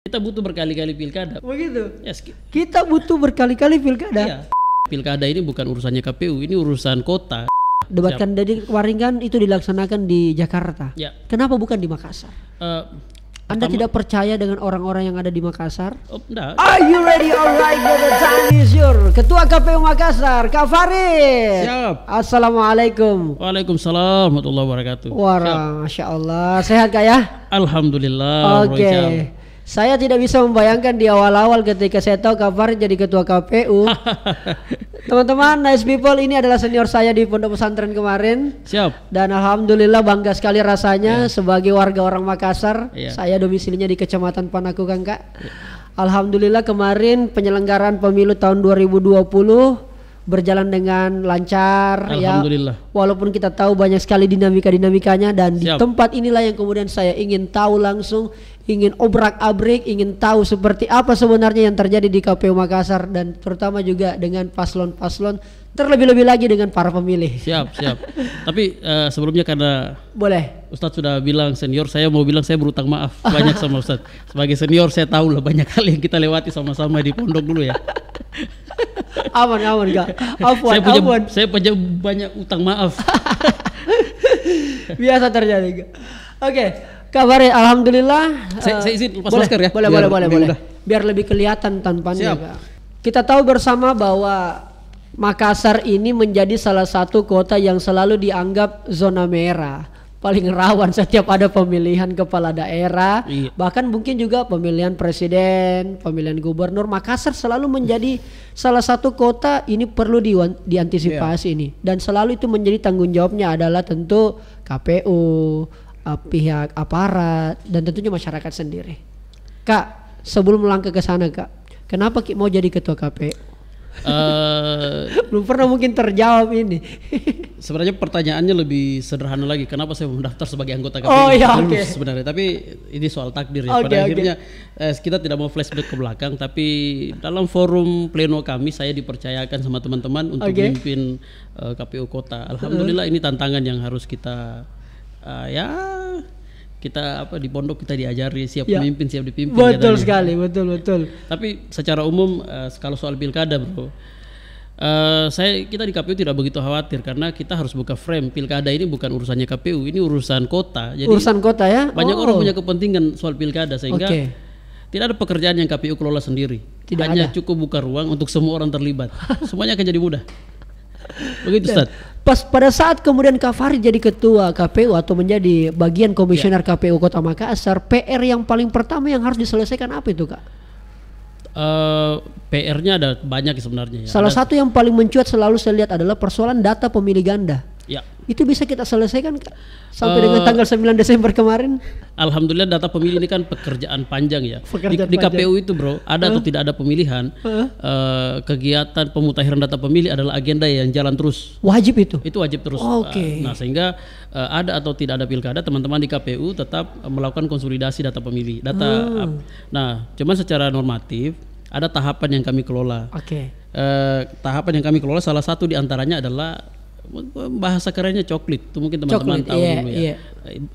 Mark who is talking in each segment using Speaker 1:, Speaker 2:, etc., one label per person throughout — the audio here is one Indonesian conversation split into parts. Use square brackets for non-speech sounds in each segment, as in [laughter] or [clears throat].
Speaker 1: Kita butuh berkali-kali
Speaker 2: pilkada. Begitu. Yes.
Speaker 1: Kita
Speaker 2: butuh berkali-kali pilkada.
Speaker 1: Iya. Pilkada ini bukan urusannya KPU, ini urusan kota. Debat
Speaker 2: dari Waringan itu dilaksanakan di Jakarta. Ya. Kenapa bukan di Makassar? Uh, anda pertama, tidak percaya dengan orang-orang yang ada di Makassar?
Speaker 1: Oh, enggak. Are you ready? Alright, the time is
Speaker 2: your. Ketua KPU Makassar, Kak Farid. Siap. Assalamualaikum.
Speaker 1: Waalaikumsalam, warahmatullahi wabarakatuh. Warahmatullahi
Speaker 2: wabarakatuh. masya Allah. Sehat kak ya?
Speaker 1: Alhamdulillah. Oke. Okay.
Speaker 2: Saya tidak bisa membayangkan di awal-awal ketika saya tahu kabar jadi ketua KPU. [laughs] Teman-teman, nice people, ini adalah senior saya di Pondok Pesantren kemarin. Siap. Dan alhamdulillah bangga sekali rasanya yeah. sebagai warga orang Makassar. Yeah. Saya domisilinya di Kecamatan Panakukang, Kak. Yeah. Alhamdulillah kemarin penyelenggaraan pemilu tahun 2020 berjalan dengan lancar ya. Alhamdulillah. ya. Walaupun kita tahu banyak sekali dinamika-dinamikanya dan Siap. di tempat inilah yang kemudian saya ingin tahu langsung ingin obrak-abrik, ingin tahu seperti apa sebenarnya yang terjadi di KPU Makassar dan terutama juga dengan paslon-paslon, terlebih-lebih lagi dengan para pemilih. Siap, siap.
Speaker 1: Tapi uh, sebelumnya karena boleh Ustadz sudah bilang senior, saya mau bilang saya berutang maaf banyak sama Ustadz. Sebagai senior saya tahu lah banyak kali yang kita lewati sama-sama di pondok dulu ya. aman, aman kak. Afwan, saya punya, aman. Saya punya banyak utang maaf. [laughs]
Speaker 2: Biasa terjadi. Oke. Okay ya, alhamdulillah. Saya, uh, saya izin lepas boleh, masker ya. Boleh, boleh, boleh, boleh. Biar lebih kelihatan tampannya, Siap. Kita tahu bersama bahwa Makassar ini menjadi salah satu kota yang selalu dianggap zona merah paling rawan setiap ada pemilihan kepala daerah iya. bahkan mungkin juga pemilihan presiden pemilihan gubernur Makassar selalu menjadi salah satu kota ini perlu di, diantisipasi iya. ini dan selalu itu menjadi tanggung jawabnya adalah tentu KPU uh, pihak aparat dan tentunya masyarakat sendiri. Kak, sebelum melangkah ke sana kak, kenapa Ki mau jadi ketua KPU?
Speaker 1: Uh, eh, [laughs] Belum pernah mungkin terjawab ini. [laughs] sebenarnya pertanyaannya lebih sederhana lagi. Kenapa saya mendaftar sebagai anggota KPU? Oh iya, Okay. Sebenarnya, tapi ini soal takdir ya. Okay, Pada okay. akhirnya eh, kita tidak mau flashback ke belakang, tapi dalam forum pleno kami saya dipercayakan sama teman-teman untuk okay. memimpin uh, eh, KPU kota. Alhamdulillah uh. ini tantangan yang harus kita uh, ya kita apa di pondok kita diajari siap ya. memimpin siap dipimpin betul katanya. sekali betul betul tapi secara umum uh, kalau soal pilkada bro Uh, saya kita di KPU tidak begitu khawatir karena kita harus buka frame pilkada ini bukan urusannya KPU ini urusan kota jadi urusan kota ya banyak oh. orang punya kepentingan soal pilkada sehingga okay. tidak ada pekerjaan yang KPU kelola sendiri tidak hanya ada. cukup buka ruang untuk semua orang terlibat [laughs] semuanya akan jadi mudah Begitu Ustaz.
Speaker 2: Pas pada saat kemudian Kak jadi ketua KPU atau menjadi bagian komisioner ya. KPU Kota Makassar, PR yang paling pertama yang harus diselesaikan apa itu Kak?
Speaker 1: Uh, eh, PR-nya ada banyak sebenarnya. Ya. Salah ada, satu
Speaker 2: yang paling mencuat selalu saya lihat adalah persoalan data pemilih ganda. Itu bisa kita selesaikan
Speaker 1: sampai uh, dengan eh, tanggal 9
Speaker 2: Desember kemarin.
Speaker 1: Alhamdulillah data pemilih ini kan pekerjaan panjang ya. Pekerjaan di, di KPU itu bro, ada uh. atau eh? tidak ada pemilihan, uh. Uh, kegiatan pemutakhiran data pemilih adalah agenda yang jalan terus. Wajib itu? Itu wajib terus. Oh, Okay. Uh, nah sehingga uh, ada atau tidak ada pilkada, teman-teman di KPU tetap melakukan konsolidasi data pemilih. Data. Uh. nah cuman secara normatif ada tahapan yang kami kelola. Oke. Okay. Eh, tahapan yang kami kelola salah satu diantaranya adalah bahasa kerennya coklit itu mungkin teman-teman tahu iya, dulu gitu ya iya.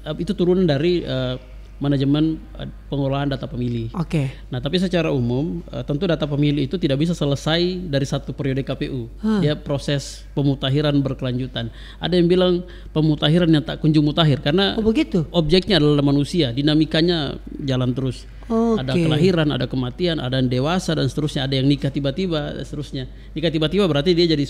Speaker 1: Nah, itu turun dari uh, manajemen eh, pengelolaan data pemilih. Oke. Okay. Nah, tapi secara umum eh, tentu data pemilih itu tidak bisa selesai dari satu periode KPU. Huh. Ya, proses pemutahiran berkelanjutan. Ada yang bilang pemutahiran yang tak kunjung mutakhir karena oh, begitu. objeknya adalah manusia, dinamikanya jalan terus.
Speaker 2: Okay. Ada kelahiran,
Speaker 1: ada kematian, ada yang dewasa dan seterusnya, ada yang nikah tiba-tiba dan seterusnya. Nikah tiba-tiba berarti dia jadi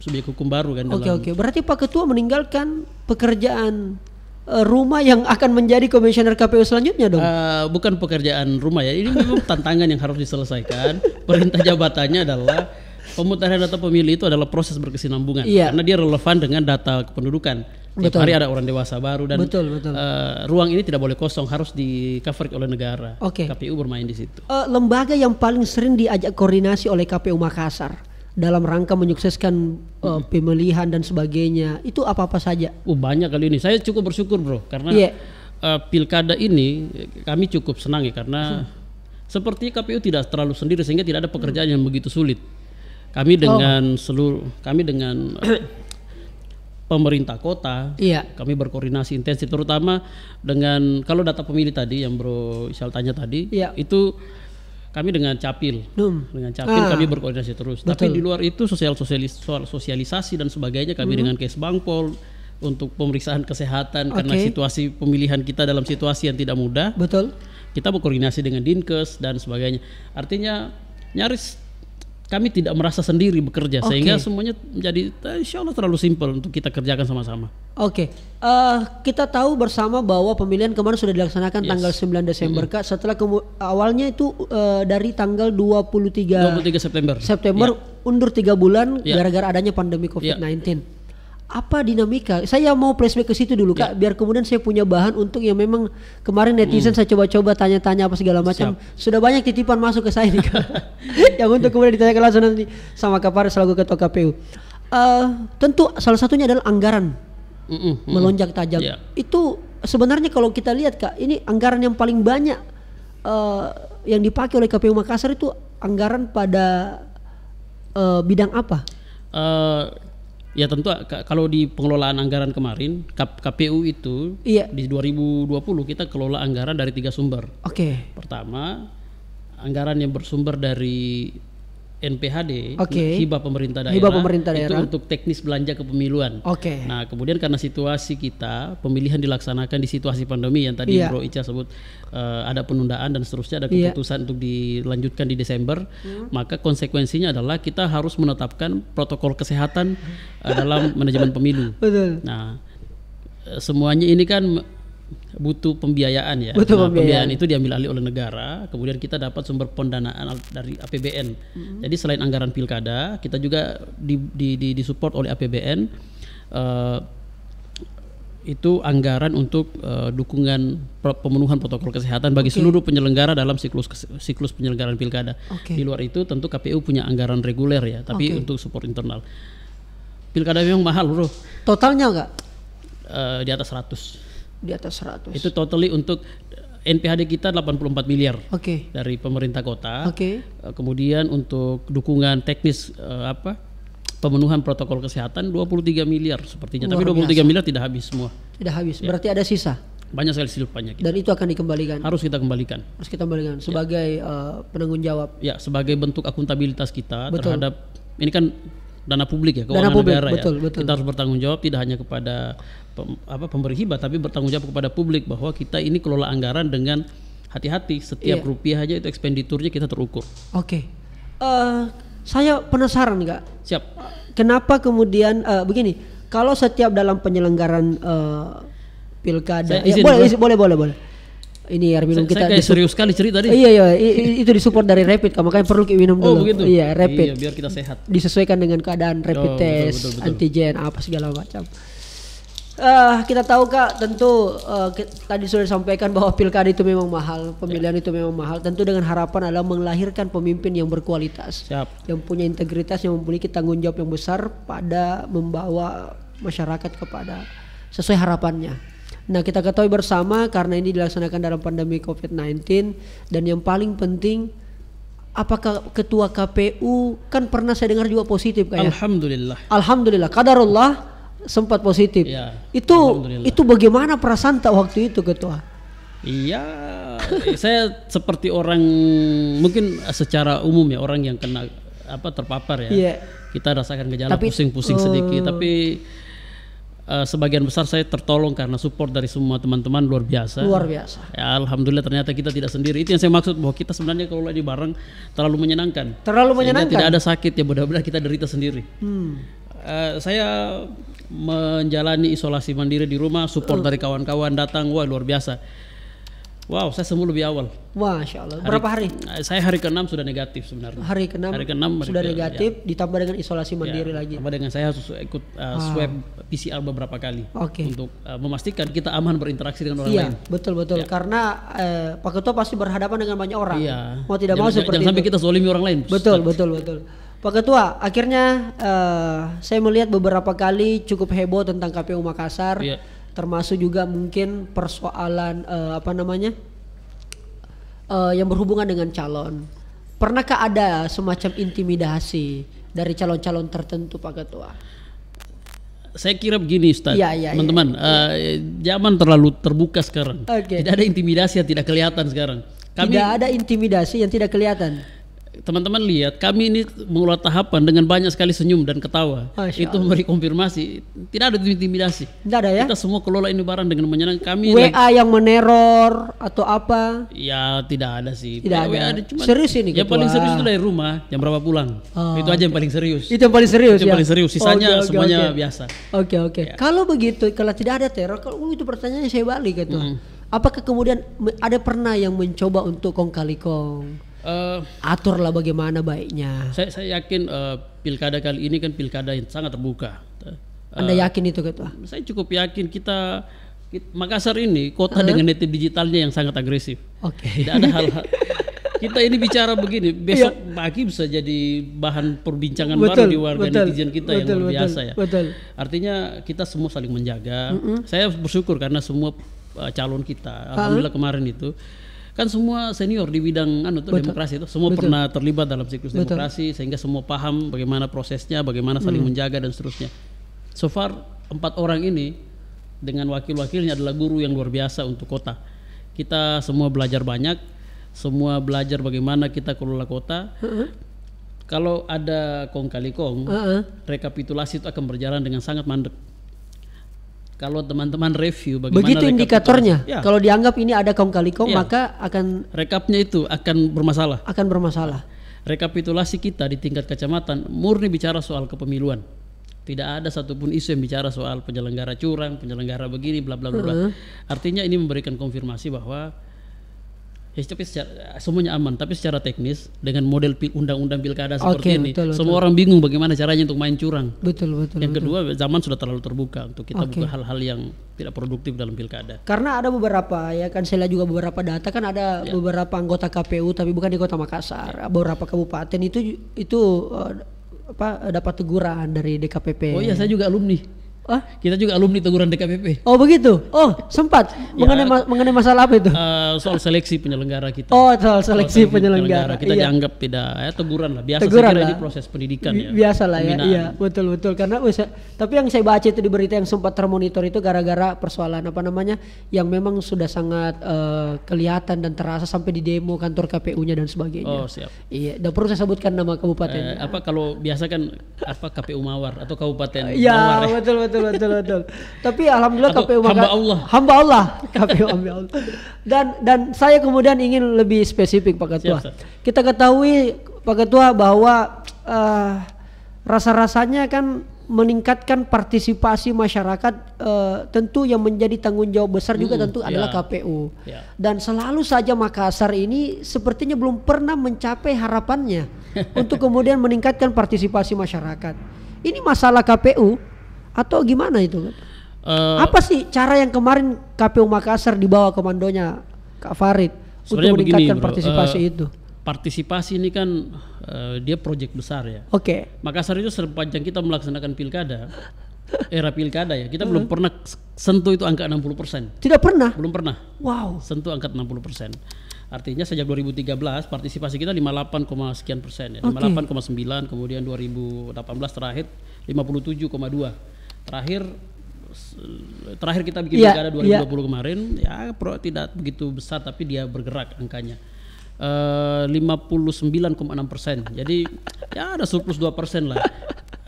Speaker 1: subjek hukum baru kan Oke, okay, oke. Okay.
Speaker 2: Berarti Pak Ketua meninggalkan pekerjaan Eh, rumah yang akan menjadi komisioner KPU selanjutnya dong?
Speaker 1: Uh, bukan pekerjaan rumah ya, ini memang tantangan yang harus diselesaikan. Perintah jabatannya adalah pemutaran data pemilih itu adalah proses berkesinambungan iya. karena dia relevan dengan data kependudukan. Setiap betul. hari ada orang dewasa baru dan betul, betul. Uh, ruang ini tidak boleh kosong harus di cover oleh negara. Okay. KPU bermain di situ.
Speaker 2: Uh, lembaga yang paling sering diajak koordinasi oleh KPU Makassar dalam rangka menyukseskan uh, pemilihan dan sebagainya itu apa apa saja?
Speaker 1: Uh, banyak kali ini. Saya cukup bersyukur bro karena yeah. Iya. uh, pilkada ini kami cukup senang ya karena hmm. seperti KPU tidak terlalu sendiri sehingga tidak ada pekerjaan hmm. yang begitu sulit. Kami dengan oh. seluruh kami dengan [coughs] pemerintah kota, iya. kami berkoordinasi intensif terutama dengan kalau data pemilih tadi yang Bro Isal tanya tadi, iya. itu kami dengan capil, Dum. dengan capil ah. kami berkoordinasi terus. Betul. Tapi di luar itu sosial soal sosialisasi dan sebagainya kami hmm. dengan case Bangpol untuk pemeriksaan kesehatan okay. karena situasi pemilihan kita dalam situasi yang tidak mudah. Betul. Kita berkoordinasi dengan Dinkes dan sebagainya. Artinya nyaris kami tidak merasa sendiri bekerja okay. sehingga semuanya menjadi eh, insya Allah terlalu simpel untuk kita kerjakan sama-sama.
Speaker 2: Oke, okay. uh, eh, kita tahu bersama bahwa pemilihan kemarin sudah dilaksanakan yes. tanggal 9 Desember mm -hmm. kak. Setelah awalnya itu uh, dari tanggal 23 23 September September yeah. undur tiga bulan ya. gara-gara yeah. adanya pandemi ya. COVID-19. Yeah apa dinamika? Saya mau flashback ke situ dulu kak, ya. biar kemudian saya punya bahan untuk yang memang kemarin netizen hmm. saya coba-coba tanya-tanya apa segala macam. Siap. Sudah banyak titipan masuk ke saya nih kak, [laughs] yang untuk kemudian ditanyakan langsung nanti sama Kapar selaku ketua KPU. Uh, eh, tentu salah satunya adalah anggaran
Speaker 1: mm -mm, mm melonjak
Speaker 2: tajam. Yeah. Itu sebenarnya kalau kita lihat kak, ini anggaran yang paling banyak uh, yang dipakai oleh KPU Makassar itu anggaran pada uh, bidang apa?
Speaker 1: Uh, Ya tentu kalau di pengelolaan anggaran kemarin KPU itu iya. di 2020 kita kelola anggaran dari tiga sumber. Oke. Okay. Pertama anggaran yang bersumber dari NPHD okay. hibah pemerintah daerah hibah pemerintah daerah itu untuk teknis belanja kepemiluan. Oke. Okay. Nah, kemudian karena situasi kita pemilihan dilaksanakan di situasi pandemi yang tadi yeah. Bro Ica sebut uh, ada penundaan dan seterusnya ada iya. keputusan yeah. untuk dilanjutkan di Desember, yeah. Hmm. maka konsekuensinya adalah kita harus menetapkan protokol kesehatan uh, dalam manajemen pemilu. Betul. Nah, eh, semuanya ini kan butuh pembiayaan ya. Butuh nah, pembiayaan. pembiayaan itu diambil alih oleh negara, kemudian kita dapat sumber pendanaan dari APBN. Mm-hmm. Jadi selain anggaran pilkada, kita juga di, di, di, disupport oleh APBN. Uh, eh, itu anggaran untuk uh, dukungan pemenuhan protokol kesehatan bagi okay. seluruh penyelenggara dalam siklus siklus penyelenggaraan pilkada. Okay. Di luar itu tentu KPU punya anggaran reguler ya, tapi okay. untuk support internal. Pilkada memang mahal, Bro. Totalnya enggak? Uh, eh, di atas 100
Speaker 2: di atas 100. Itu
Speaker 1: totally untuk eh, NPHD kita 84 miliar okay. dari pemerintah kota. Okay. Eh, kemudian untuk dukungan teknis uh, apa pemenuhan protokol kesehatan 23 miliar sepertinya. Luar Tapi 23 biasa. miliar tidak habis semua.
Speaker 2: Tidak habis. Ya. Berarti ada
Speaker 1: sisa. Banyak sekali silupanya. Kita.
Speaker 2: Dan itu akan dikembalikan.
Speaker 1: Harus kita kembalikan.
Speaker 2: Harus kita kembalikan ya. sebagai ya.
Speaker 1: uh, penanggung jawab. Ya, sebagai bentuk akuntabilitas kita Betul. terhadap ini kan dana publik ya keuangan dana publik, negara ya. betul, ya betul. kita harus bertanggung jawab tidak hanya kepada pem, apa pemberi hibah tapi bertanggung jawab kepada publik bahwa kita ini kelola anggaran dengan hati-hati setiap iya. rupiah aja itu ekspenditurnya kita terukur oke
Speaker 2: okay. uh, eh, saya penasaran nggak siap kenapa kemudian uh, begini kalau setiap dalam penyelenggaran uh, eh, pilkada ya, boleh boleh boleh boleh ini air minum saya, kita. Saya serius
Speaker 1: sekali cerita tadi Iya iya
Speaker 2: itu disupport dari rapid makanya perlu minum oh, dulu. Oh begitu. Iya, iya rapid. Iya, biar kita sehat. Disesuaikan dengan keadaan oh, rapid oh, test, betul, betul, betul. antigen apa segala macam. Uh, kita tahu kak tentu uh, eh, kita, tadi sudah disampaikan bahwa pilkada itu memang mahal, pemilihan ya. itu memang mahal. Tentu dengan harapan adalah melahirkan pemimpin yang berkualitas, Siap. yang punya integritas, yang memiliki tanggung jawab yang besar pada membawa masyarakat kepada sesuai harapannya. Nah, kita ketahui bersama karena ini dilaksanakan dalam pandemi COVID-19 dan yang paling penting apakah ketua KPU kan pernah saya dengar juga positif kayak ya?
Speaker 1: Alhamdulillah.
Speaker 2: Alhamdulillah. Kadarullah sempat positif. Ya, itu itu bagaimana perasaan tak waktu itu ketua?
Speaker 1: Iya, saya seperti orang mungkin secara umum ya orang yang kena apa terpapar ya. ya. Kita rasakan gejala pusing-pusing uh, sedikit, tapi Eh, sebagian besar saya tertolong karena support dari semua teman-teman luar biasa. Luar biasa. Ya, Alhamdulillah ternyata kita tidak sendiri. Itu yang saya maksud bahwa kita sebenarnya kalau lagi bareng terlalu menyenangkan. Terlalu menyenangkan. Sehingga tidak ada sakit ya mudah-mudahan kita derita sendiri. Hmm. Uh, saya menjalani isolasi mandiri di rumah, support uh. dari kawan-kawan datang, wah luar biasa Wow, saya sembuh lebih awal.
Speaker 2: Masya Allah. Berapa
Speaker 1: hari? Eh, saya hari ke-6 sudah negatif sebenarnya. Hari ke-6 hari ke sudah ke negatif ya. ditambah dengan isolasi ya, mandiri ya, lagi. Ditambah dengan saya harus ikut uh, ah. swab PCR beberapa kali okay. untuk uh, memastikan kita aman berinteraksi dengan orang iya, lain. Iya,
Speaker 2: betul betul. Ya. Karena uh, Pak Ketua pasti berhadapan dengan banyak orang. Iya. Mau tidak jangan, mau seperti jangan itu. sampai kita
Speaker 1: zolimi orang lain. Betul, betul, betul.
Speaker 2: Pak Ketua, akhirnya uh, saya melihat beberapa kali cukup heboh tentang KPU Makassar. Iya termasuk juga mungkin persoalan uh, apa namanya uh, yang berhubungan dengan calon. Pernahkah ada semacam intimidasi dari calon-calon tertentu Pak Ketua?
Speaker 1: Saya kira begini Ustaz, ya, ya, teman-teman, ya, ya. Uh, zaman terlalu terbuka sekarang. Okay. Tidak ada intimidasi yang tidak kelihatan sekarang. Kami, tidak
Speaker 2: ada intimidasi yang tidak kelihatan
Speaker 1: teman-teman lihat kami ini mengelola tahapan dengan banyak sekali senyum dan ketawa. itu memberi konfirmasi. Tidak ada intimidasi. Tidak ada ya. Kita semua kelola ini barang dengan menyenang kami. WA lagi,
Speaker 2: yang meneror atau apa?
Speaker 1: Ya tidak ada sih. Tidak ada. ada cuma serius ini. Yang paling serius itu dari rumah jam berapa pulang. Oh, itu aja okay. yang paling serius. Itu yang paling serius. Itu yang ya? paling serius. Sisanya oh, okay, semuanya okay. biasa. Oke
Speaker 2: okay, oke. Okay. Ya. Kalau begitu kalau tidak ada teror, kalau oh, itu pertanyaannya saya balik gitu. Hmm. Apakah kemudian ada pernah yang mencoba untuk kong kali kong? uh, aturlah bagaimana baiknya.
Speaker 1: Saya, saya yakin uh, pilkada kali ini kan pilkada yang sangat terbuka. Uh, Anda
Speaker 2: yakin itu ketua?
Speaker 1: Saya cukup yakin kita Makassar ini kota uh dengan native digitalnya yang sangat agresif. Oke. Okay. Tidak ada hal, -hal. [laughs] kita ini bicara begini, iya. besok iya. pagi bisa jadi bahan perbincangan betul, baru di warga betul, netizen kita betul, yang luar biasa ya. Betul. Artinya kita semua saling menjaga. Mm -hmm. Saya bersyukur karena semua calon kita, alhamdulillah kemarin itu kan semua senior di bidang anu tuh, demokrasi itu semua Betul. pernah terlibat dalam siklus Betul. demokrasi sehingga semua paham bagaimana prosesnya, bagaimana saling hmm. menjaga dan seterusnya. So far empat orang ini dengan wakil-wakilnya adalah guru yang luar biasa untuk kota. Kita semua belajar banyak, semua belajar bagaimana kita kelola kota. Uh -huh. Kalau ada kong kali kong, uh uh rekapitulasi itu akan berjalan dengan sangat mandek. Kalau teman-teman review bagaimana Begitu indikatornya. Ya. Kalau
Speaker 2: dianggap ini ada kong kali kong ya. maka
Speaker 1: akan rekapnya itu akan bermasalah. Akan bermasalah. Rekapitulasi kita di tingkat kecamatan murni bicara soal kepemiluan. Tidak ada satupun isu yang bicara soal penyelenggara curang, penyelenggara begini, bla bla bla. Artinya ini memberikan konfirmasi bahwa Ya, tapi secara, semuanya aman, tapi secara teknis dengan model undang-undang pilkada seperti okay, ini, betul, semua betul. orang bingung bagaimana caranya untuk main curang. Betul betul. Yang kedua, betul. kedua, zaman sudah terlalu terbuka untuk kita okay. buka hal-hal yang tidak produktif dalam pilkada.
Speaker 2: Karena ada beberapa ya kan saya lihat juga beberapa data kan ada ya. beberapa anggota KPU tapi bukan di Kota Makassar, ya. beberapa kabupaten itu itu eh, apa dapat teguran dari DKPP. Oh iya, saya juga alumni. Huh?
Speaker 1: Kita juga alumni teguran DKPP. Oh
Speaker 2: begitu. Oh
Speaker 1: sempat ya. mengenai ya, ma mengenai masalah apa itu? Uh, soal seleksi penyelenggara kita. Oh soal seleksi, soal seleksi penyelenggara. penyelenggara. Kita iya. dianggap tidak ya teguran lah. Biasa teguran saya kira lah. ini proses pendidikan ya. Biasa lah ya. Iya
Speaker 2: betul betul. Karena tapi yang saya baca itu di berita yang sempat termonitor itu gara-gara persoalan apa namanya yang memang sudah sangat uh, kelihatan dan terasa sampai di demo kantor KPU-nya dan sebagainya. Oh siap. Iya. Dan perlu saya sebutkan nama kabupaten. Eh,
Speaker 1: apa kalau biasa kan apa KPU Mawar atau kabupaten? Iya ya?
Speaker 2: betul betul betul betul betul. Tapi alhamdulillah Atau KPU hamba Allah. Hamba Allah, [laughs] KPU hamba Allah. Dan dan saya kemudian ingin lebih spesifik Pak Ketua. Siap, Kita ketahui Pak Ketua bahwa uh, rasa-rasanya kan meningkatkan partisipasi masyarakat uh, tentu yang menjadi tanggung jawab besar juga hmm, tentu ya. adalah KPU Ya. dan selalu saja Makassar ini sepertinya belum pernah mencapai harapannya [laughs] untuk kemudian meningkatkan partisipasi masyarakat ini masalah KPU atau gimana itu? Uh, Apa sih cara yang kemarin KPU Makassar dibawa komandonya Kak Farid untuk meningkatkan begini, bro, partisipasi uh, itu?
Speaker 1: Partisipasi ini kan uh, dia proyek besar ya. Oke. Okay. Makassar itu sepanjang kita melaksanakan pilkada, [laughs] era pilkada ya, kita uh belum pernah sentuh itu angka 60%. Tidak pernah? Belum pernah. Wow. Sentuh angka 60%. Artinya sejak 2013 partisipasi kita 58, sekian persen ya. Okay. 58,9 kemudian 2018 terakhir 57,2 terakhir terakhir kita bikin yeah, pilkada 2020 iya. yeah. kemarin ya pro tidak begitu besar tapi dia bergerak angkanya eh, uh, 59,6 persen jadi ya ada surplus 2 persen lah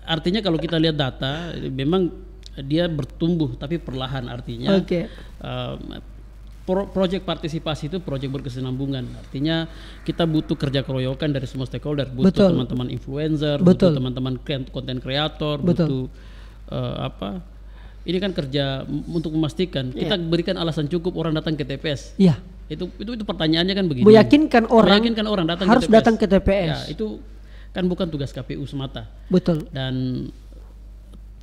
Speaker 1: artinya kalau kita lihat data memang dia bertumbuh tapi perlahan artinya okay. uh, eh, pro proyek partisipasi itu proyek berkesinambungan. Artinya kita butuh kerja keroyokan dari semua stakeholder, butuh teman-teman influencer, Betul. butuh teman-teman konten kreator, butuh uh, apa ini kan kerja untuk memastikan yeah. kita berikan alasan cukup orang datang ke TPS. Iya. Yeah. Itu itu itu pertanyaannya kan begini. Meyakinkan orang meyakinkan orang datang harus ke TPS. datang ke TPS. Ya, itu kan bukan tugas KPU semata. Betul. Dan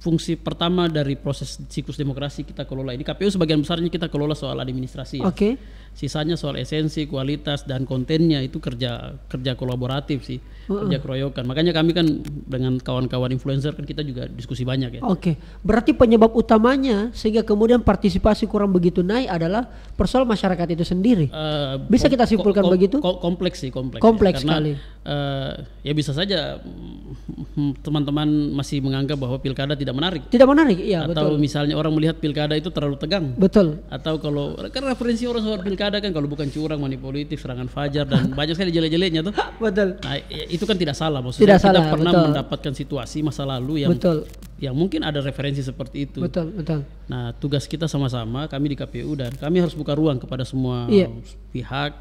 Speaker 1: fungsi pertama dari proses siklus demokrasi kita kelola ini KPU sebagian besarnya kita kelola soal administrasi. ya. Oke. Okay. Sisanya soal esensi, kualitas dan kontennya itu kerja kerja kolaboratif sih, uh-uh. kerja keroyokan. Makanya kami kan dengan kawan-kawan influencer kan kita juga diskusi banyak ya. Oke.
Speaker 2: Okay. Berarti penyebab utamanya sehingga kemudian partisipasi kurang begitu naik adalah persoalan masyarakat itu sendiri.
Speaker 1: Uh, bisa kita simpulkan kom- begitu? kompleks sih, kompleks. Ya. Kompleks ya. Karena, Uh, ya bisa saja mm, mm, teman-teman masih menganggap bahwa pilkada tidak tidak menarik. Tidak menarik, iya Atau betul. misalnya orang melihat pilkada itu terlalu tegang. Betul. Atau kalau karena referensi orang soal pilkada kan kalau bukan curang, manipulatif, serangan fajar dan [laughs] banyak sekali jelek-jeleknya tuh. betul. Nah, itu kan tidak salah maksudnya. Tidak kita salah, pernah betul. mendapatkan situasi masa lalu yang betul. yang mungkin ada referensi seperti itu. Betul, betul. Nah, tugas kita sama-sama kami di KPU dan kami harus buka ruang kepada semua iya. pihak.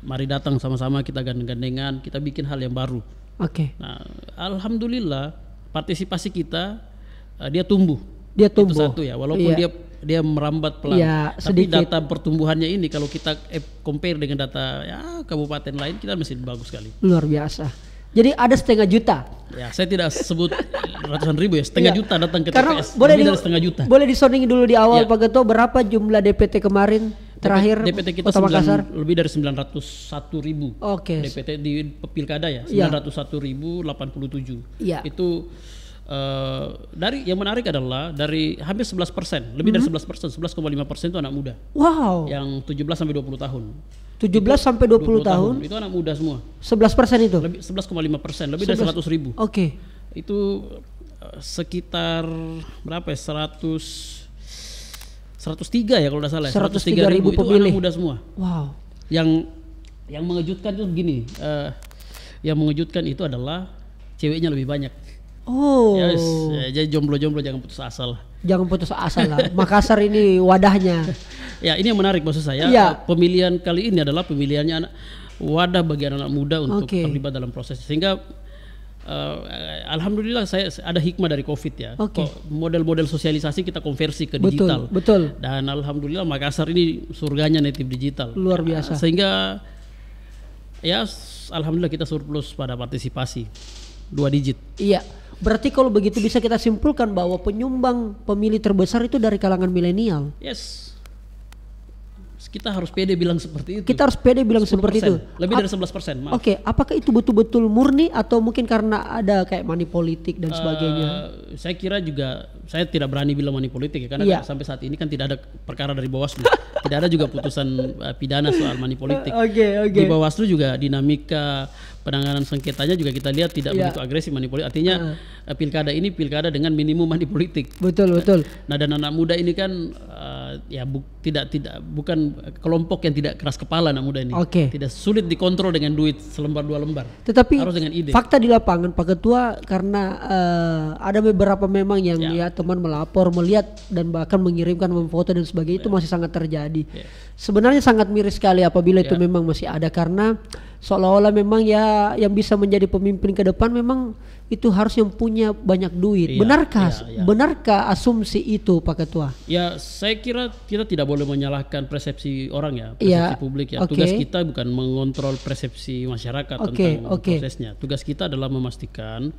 Speaker 1: Mari datang sama-sama kita gandeng-gandengan, kita bikin hal yang baru. Oke. Okay. Nah, alhamdulillah partisipasi kita Eh, dia tumbuh. Dia tumbuh. Itu satu ya, walaupun iya. dia dia merambat pelan. Ya, Tapi sedikit. data pertumbuhannya ini kalau kita eh, compare dengan data ya kabupaten lain kita masih bagus sekali.
Speaker 2: Luar biasa. Jadi ada setengah juta.
Speaker 1: Ya, saya tidak sebut ratusan ribu ya, setengah ya. juta datang ke Karena TPS. Boleh di, setengah juta. Boleh
Speaker 2: disoning dulu di awal ya. Pak Geto berapa jumlah DPT kemarin terakhir DPT kita Kota 9,
Speaker 1: lebih dari 901 ribu. Oke. Okay. DPT di pilkada ya, 901 ya. ribu 87. Ya. Itu Eh, dari yang menarik adalah dari hampir 11 persen, lebih mm -hmm. dari 11 mhm. persen, 11,5 persen itu anak muda. Wow. Yang 17 sampai 20 tahun. 17 itu, sampai 20, 20 tahun. tahun. Itu anak muda semua. 11 persen itu. Lebih 11,5 persen, lebih 11. dari 100 ribu. Oke. Okay. Itu eh, sekitar berapa ya? 100 103 ya kalau tidak salah. 103, ya. 103 ribu, ribu itu pemilih. anak muda semua. Wow. Yang yang mengejutkan itu begini. Uh, yang mengejutkan itu adalah ceweknya lebih banyak. Oh. Ya, ya jadi jomblo-jomblo jangan putus asa lah.
Speaker 2: Jangan putus asa lah. Makassar ini wadahnya.
Speaker 1: [laughs] ya, ini yang menarik maksud saya. Ya. Pemilihan kali ini adalah pemilihannya anak, wadah bagi anak-anak muda untuk okay. terlibat dalam proses. Sehingga uh, alhamdulillah saya ada hikmah dari Covid ya. Okay. Model-model sosialisasi kita konversi ke betul, digital. Betul. Dan alhamdulillah Makassar ini surganya native digital. Luar biasa. Uh, sehingga ya alhamdulillah kita surplus pada partisipasi dua digit.
Speaker 2: Iya. Berarti kalau begitu bisa kita simpulkan bahwa penyumbang pemilih terbesar itu dari kalangan milenial.
Speaker 1: Yes. Kita harus pede bilang seperti itu. Kita harus pede bilang seperti itu. Lebih dari 11 persen. Oke, okay,
Speaker 2: apakah itu betul-betul murni atau mungkin karena ada kayak money politik dan eh, sebagainya?
Speaker 1: Uh, saya kira juga saya tidak berani bilang money politik ya karena yeah. Kan sampai saat ini kan tidak ada perkara dari Bawaslu. [laughs] tidak ada juga putusan uh, pidana soal money politik. Uh, okay, Okay. Di Bawaslu juga dinamika penanganan sengketanya juga kita lihat tidak yeah. begitu agresif money politik. Artinya uh. pilkada ini pilkada dengan minimum money politik. Betul, kan? betul. Nah, dan anak muda ini kan uh, ya bu tidak tidak bukan kelompok yang tidak keras kepala anak muda ini. Okay. Tidak sulit dikontrol dengan duit selembar dua lembar. Tetapi harus dengan ide. Fakta
Speaker 2: di lapangan Pak Ketua karena uh, ada beberapa memang yang yeah. ya teman melapor, melihat dan bahkan mengirimkan memfoto dan sebagainya yeah. itu ya. masih sangat terjadi. Yeah. Sebenarnya sangat miris sekali apabila yeah. itu ya. memang masih ada karena seolah-olah memang ya yang bisa menjadi pemimpin ke depan memang itu harus yang punya banyak duit. Yeah. Benarkah yeah, yeah. benarkah asumsi itu Pak Ketua?
Speaker 1: Ya, saya kira kita tidak boleh menyalahkan persepsi orang ya, iya, persepsi yeah. publik ya. Okay. Tugas kita bukan mengontrol persepsi masyarakat okay. tentang okay. prosesnya. Tugas kita adalah memastikan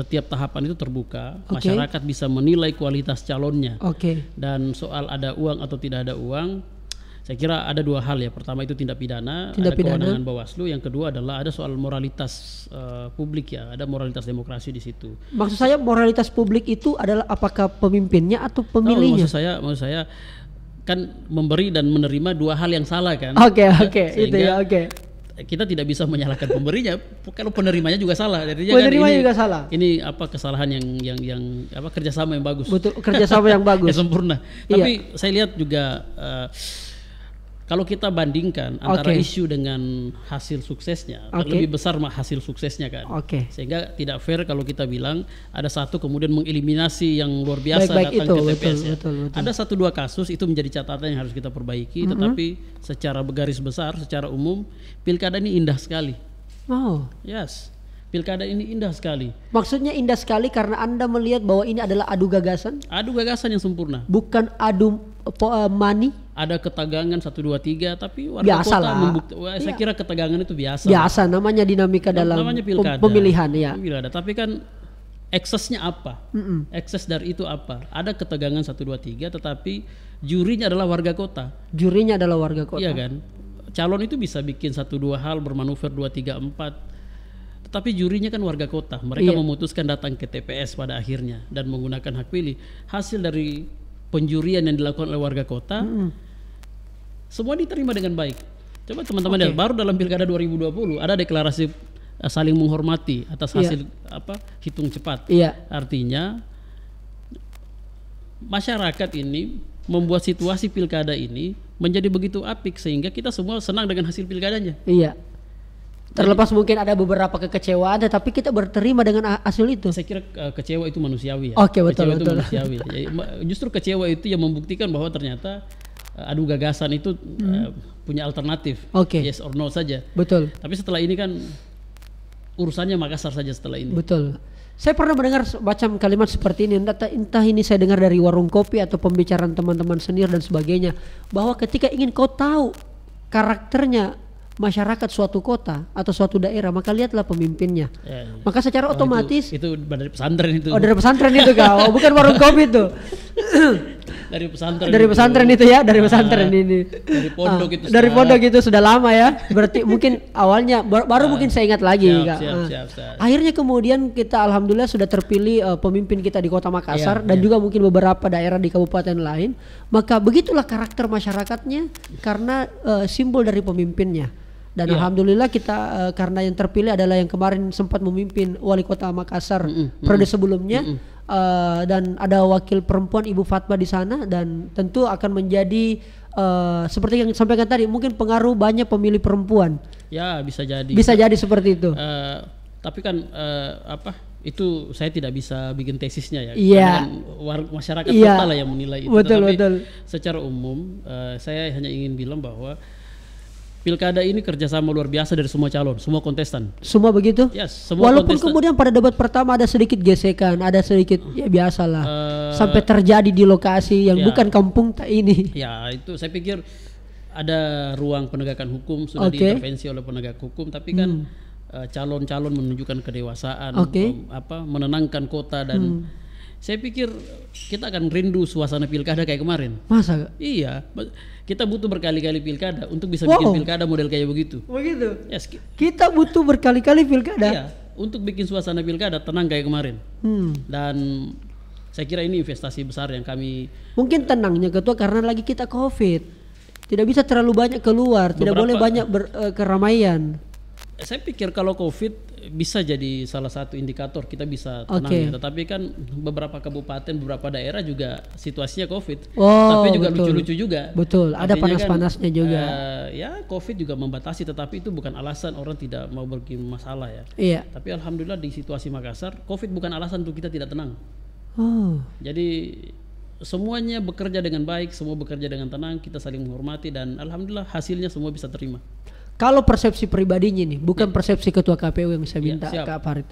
Speaker 1: setiap tahapan itu terbuka, okay. masyarakat bisa menilai kualitas calonnya. Okay. Dan soal ada uang atau tidak ada uang, saya kira ada dua hal ya. Pertama itu tindak pidana, tindak ada pidana. kewenangan Bawaslu. Yang kedua adalah ada soal moralitas uh, publik ya, ada moralitas demokrasi di situ.
Speaker 2: Maksud saya moralitas publik itu adalah apakah pemimpinnya atau pemilihnya? No, maksud
Speaker 1: saya, maksud saya kan memberi dan menerima dua hal yang salah kan. Oke okay, oke okay, [laughs] itu ya oke. Okay kita tidak bisa menyalahkan pemberinya kalau penerimanya juga salah jadi kan penerimanya ini, juga salah ini apa kesalahan yang yang yang apa kerjasama yang bagus betul kerjasama yang [laughs] bagus ya, sempurna tapi iya. saya lihat juga uh, kalau kita bandingkan antara okay. isu dengan hasil suksesnya okay. lebih besar mah hasil suksesnya kan okay. sehingga tidak fair kalau kita bilang ada satu kemudian mengeliminasi yang luar biasa baik, baik, datang itu, ke TPS betul, ya. betul, betul. ada satu dua kasus itu menjadi catatan yang harus kita perbaiki mm -hmm. tetapi secara garis besar secara umum pilkada ini indah sekali Oh, yes Pilkada ini indah sekali.
Speaker 2: Maksudnya indah sekali karena Anda melihat bahwa ini adalah adu gagasan?
Speaker 1: Adu gagasan yang sempurna.
Speaker 2: Bukan adu uh, eh, money?
Speaker 1: Ada ketegangan satu dua tiga, tapi warga biasa kota lah. membukti. ya. Saya iya. kira ketegangan itu biasa. Biasa,
Speaker 2: namanya dinamika dalam namanya pilkada, pemilihan ya.
Speaker 1: Pilkada, tapi kan eksesnya apa? Mm -mm. Ekses dari itu apa? Ada ketegangan satu dua tiga, tetapi jurinya adalah warga kota. Jurinya adalah warga kota. Iya kan? Calon itu bisa bikin satu dua hal bermanuver dua tiga empat tapi jurinya kan warga kota, mereka iya. memutuskan datang ke TPS pada akhirnya dan menggunakan hak pilih. Hasil dari penjurian yang dilakukan oleh warga kota, hmm. semua diterima dengan baik. Coba teman-teman okay. lihat, baru dalam pilkada 2020 ada deklarasi eh, saling menghormati atas iya. hasil yeah. apa hitung cepat. Yeah. Artinya masyarakat ini membuat situasi pilkada ini menjadi begitu apik sehingga kita semua senang dengan hasil pilkadanya. Iya. Yeah. Terlepas
Speaker 2: mungkin ada beberapa kekecewaan, tetapi kita berterima dengan hasil itu. Saya kira
Speaker 1: e, kecewa itu manusiawi ya. Oke okay, betul kecewa betul. Itu manusiawi. [laughs] Ya, justru kecewa itu yang membuktikan bahwa ternyata e, adu gagasan itu e, hmm. uh, punya alternatif. Oke. Okay. Yes or no saja. Betul. Tapi setelah ini kan urusannya Makassar saja setelah ini.
Speaker 2: Betul. Saya pernah mendengar macam kalimat seperti ini, entah ini saya dengar dari warung kopi atau pembicaraan teman-teman senior dan sebagainya, bahwa ketika ingin kau tahu karakternya masyarakat suatu kota atau suatu daerah maka lihatlah pemimpinnya
Speaker 1: ya, ya. maka secara oh, otomatis itu, itu dari pesantren itu oh dari pesantren itu kau oh, bukan warung kopi itu [coughs] dari pesantren dari pesantren itu, itu ya dari ah, pesantren nah, ini dari pondok ah, itu dari pondok
Speaker 2: itu sudah lama ya berarti mungkin awalnya baru, baru ah. mungkin saya ingat lagi siap, kak siap, siap, siap. akhirnya kemudian kita alhamdulillah sudah terpilih uh, pemimpin kita di kota Makassar ya, dan ya. juga mungkin beberapa daerah di kabupaten lain maka begitulah karakter masyarakatnya karena uh, simbol dari pemimpinnya dan yeah. alhamdulillah kita uh, karena yang terpilih adalah yang kemarin sempat memimpin wali kota Makassar mm -hmm. periode sebelumnya mm -hmm. uh, dan ada wakil perempuan Ibu Fatma di sana dan tentu akan menjadi uh, seperti yang disampaikan tadi mungkin pengaruh banyak pemilih perempuan
Speaker 1: ya bisa jadi bisa jadi seperti itu uh, tapi kan uh, apa itu saya tidak bisa bikin tesisnya ya. Iya. Yeah. Kan masyarakat yeah. Iya. total yang menilai itu. Betul, betul. secara umum uh, saya hanya ingin bilang bahwa Pilkada ini kerjasama luar biasa dari semua calon, semua kontestan.
Speaker 2: Semua begitu?
Speaker 1: Yes, semua Walaupun kontestan.
Speaker 2: kemudian pada debat pertama ada sedikit gesekan, ada sedikit ya biasalah. Uh, sampai terjadi di lokasi yang ya, bukan kampung tak ini.
Speaker 1: Ya, itu saya pikir ada ruang penegakan hukum sudah okay. diintervensi oleh penegak hukum, tapi kan hmm. Eh, calon-calon menunjukkan kedewasaan okay. apa menenangkan kota dan hmm saya pikir kita akan rindu suasana pilkada kayak kemarin. Masa? Iya, kita butuh berkali-kali pilkada untuk bisa wow. bikin pilkada model kayak begitu. Begitu. Yes. Kita butuh
Speaker 2: berkali-kali pilkada. Iya,
Speaker 1: untuk bikin suasana pilkada tenang kayak kemarin. Hmm. Dan saya kira ini investasi besar yang kami.
Speaker 2: Mungkin tenangnya ketua karena lagi kita covid, tidak bisa terlalu banyak keluar, beberapa, tidak boleh banyak ber, uh, keramaian
Speaker 1: saya pikir kalau COVID bisa jadi salah satu indikator kita bisa tenang okay. ya. Tetapi kan beberapa kabupaten, beberapa daerah juga situasinya COVID. Oh, tapi juga lucu-lucu juga. Betul. Ada kan, panas-panasnya kan, juga. Uh, ya COVID juga membatasi, tetapi itu bukan alasan orang tidak mau pergi masalah ya. Iya. Tapi alhamdulillah di situasi Makassar, COVID bukan alasan untuk kita tidak tenang. Oh. Jadi semuanya bekerja dengan baik, semua bekerja dengan tenang, kita saling menghormati dan alhamdulillah hasilnya semua bisa terima.
Speaker 2: Kalau persepsi pribadinya nih, bukan ya. persepsi ketua KPU yang saya ya, minta ya, Kak Farid.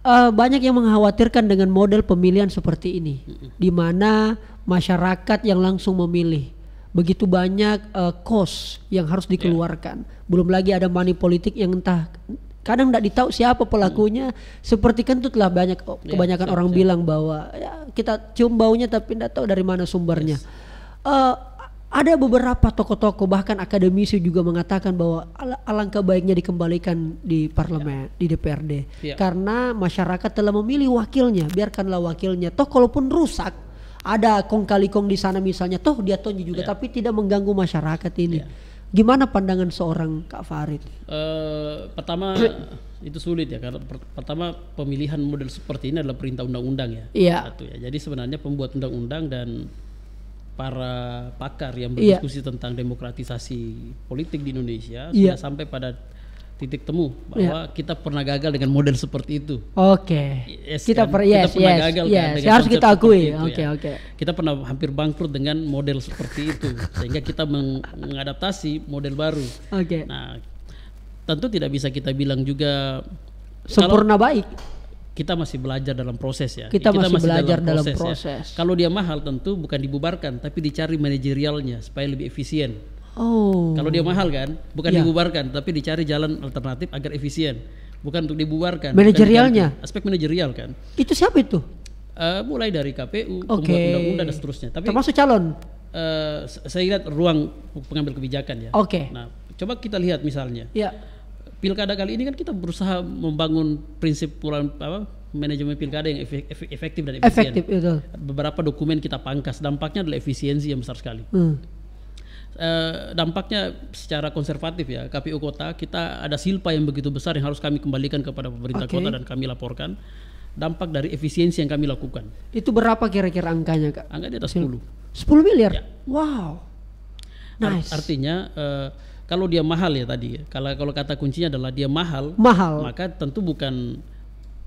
Speaker 2: Uh, banyak yang mengkhawatirkan dengan model pemilihan seperti ini, di mana masyarakat yang langsung memilih begitu banyak uh, kos yang harus ya. dikeluarkan. Yeah. Belum lagi ada money politik yang entah kadang tidak ditahu siapa pelakunya. Hmm. Seperti kentut lah banyak yeah, kebanyakan siap, orang siap. bilang bahwa ya, kita cium baunya tapi tidak tahu dari mana sumbernya. Yes. Uh, ada beberapa tokoh-tokoh bahkan akademisi juga mengatakan bahwa alangkah baiknya dikembalikan di parlemen, ya. di DPRD. Ya. Karena masyarakat telah memilih wakilnya, biarkanlah wakilnya. Toh kalaupun rusak, ada kong kali kong di sana misalnya, toh dia tonji juga ya. tapi tidak mengganggu masyarakat ini. Ya. Gimana pandangan seorang Kak Farid?
Speaker 1: Uh, pertama [clears throat] itu sulit ya karena per pertama pemilihan model seperti ini adalah perintah undang-undang ya. Iya. ya. Jadi sebenarnya pembuat undang-undang dan para pakar yang iya. berdiskusi yeah. tentang demokratisasi politik di Indonesia yeah. sudah sampai pada titik temu bahwa yeah. kita pernah gagal dengan model seperti itu. Oke. Okay. Yes, kita, kan? per, yes, pernah yes, gagal yes. kan harus kita akui. Ya. Oke, oke. Okay, ya. okay. Kita pernah hampir bangkrut dengan model seperti itu sehingga kita meng mengadaptasi model baru. Oke. Okay. Nah, tentu tidak bisa kita bilang juga sempurna kalau, baik kita masih belajar dalam proses ya. Kita, kita masih, masih belajar dalam proses. Dalam proses. Ya. Kalau dia mahal tentu bukan dibubarkan, tapi dicari manajerialnya supaya lebih efisien.
Speaker 2: Oh. Kalau dia mahal
Speaker 1: kan, bukan ya. dibubarkan, tapi dicari jalan alternatif agar efisien, bukan untuk dibubarkan. Manajerialnya. aspek manajerial kan.
Speaker 2: Itu siapa itu?
Speaker 1: Uh, mulai dari KPU, okay. pembuat undang-undang dan seterusnya. Tapi termasuk calon. Uh, saya lihat ruang pengambil kebijakan ya. Oke. Okay. Nah, coba kita lihat misalnya. Ya pilkada kali ini kan kita berusaha membangun prinsip pulang apa manajemen pilkada yang efektif dan efisien. Efektif, itu. Beberapa dokumen kita pangkas, dampaknya adalah efisiensi yang besar sekali. Hmm. Uh, dampaknya secara konservatif ya KPU kota kita ada silpa yang begitu besar yang harus kami kembalikan kepada pemerintah okay. kota dan kami laporkan dampak dari efisiensi yang kami lakukan.
Speaker 2: Itu berapa kira-kira angkanya kak? Angkanya di atas 10. 10 miliar? Ya.
Speaker 1: Wow. Nice. Art artinya uh, kalau dia mahal ya tadi kalau kalau kata kuncinya adalah dia mahal mahal maka tentu bukan